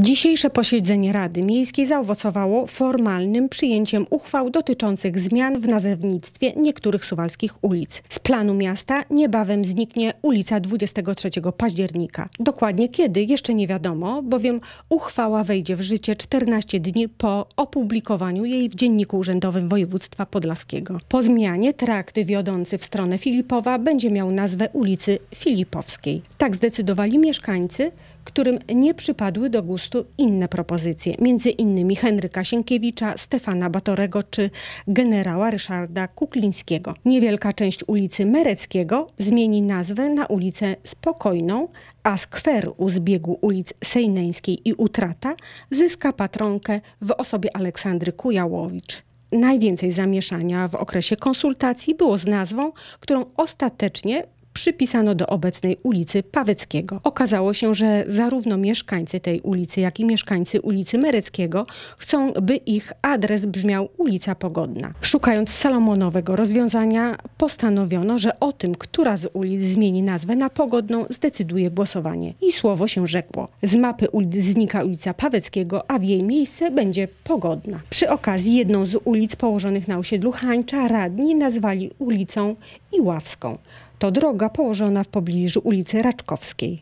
Dzisiejsze posiedzenie Rady Miejskiej zaowocowało formalnym przyjęciem uchwał dotyczących zmian w nazewnictwie niektórych suwalskich ulic. Z planu miasta niebawem zniknie ulica 23 października. Dokładnie kiedy jeszcze nie wiadomo, bowiem uchwała wejdzie w życie 14 dni po opublikowaniu jej w Dzienniku Urzędowym Województwa Podlaskiego. Po zmianie trakt wiodący w stronę Filipowa będzie miał nazwę ulicy Filipowskiej. Tak zdecydowali mieszkańcy, którym nie przypadły do gustu inne propozycje, między innymi Henryka Sienkiewicza, Stefana Batorego czy generała Ryszarda Kuklińskiego. Niewielka część ulicy Mereckiego zmieni nazwę na ulicę Spokojną, a skwer u zbiegu ulic Sejneńskiej i Utrata zyska patronkę w osobie Aleksandry Kujałowicz. Najwięcej zamieszania w okresie konsultacji było z nazwą, którą ostatecznie przypisano do obecnej ulicy Paweckiego. Okazało się, że zarówno mieszkańcy tej ulicy, jak i mieszkańcy ulicy Mereckiego chcą, by ich adres brzmiał ulica Pogodna. Szukając salomonowego rozwiązania, postanowiono, że o tym, która z ulic zmieni nazwę na Pogodną, zdecyduje głosowanie. I słowo się rzekło. Z mapy ulic znika ulica Paweckiego, a w jej miejsce będzie Pogodna. Przy okazji jedną z ulic położonych na osiedlu Hańcza radni nazwali ulicą Iławską. To droga położona w pobliżu ulicy Raczkowskiej.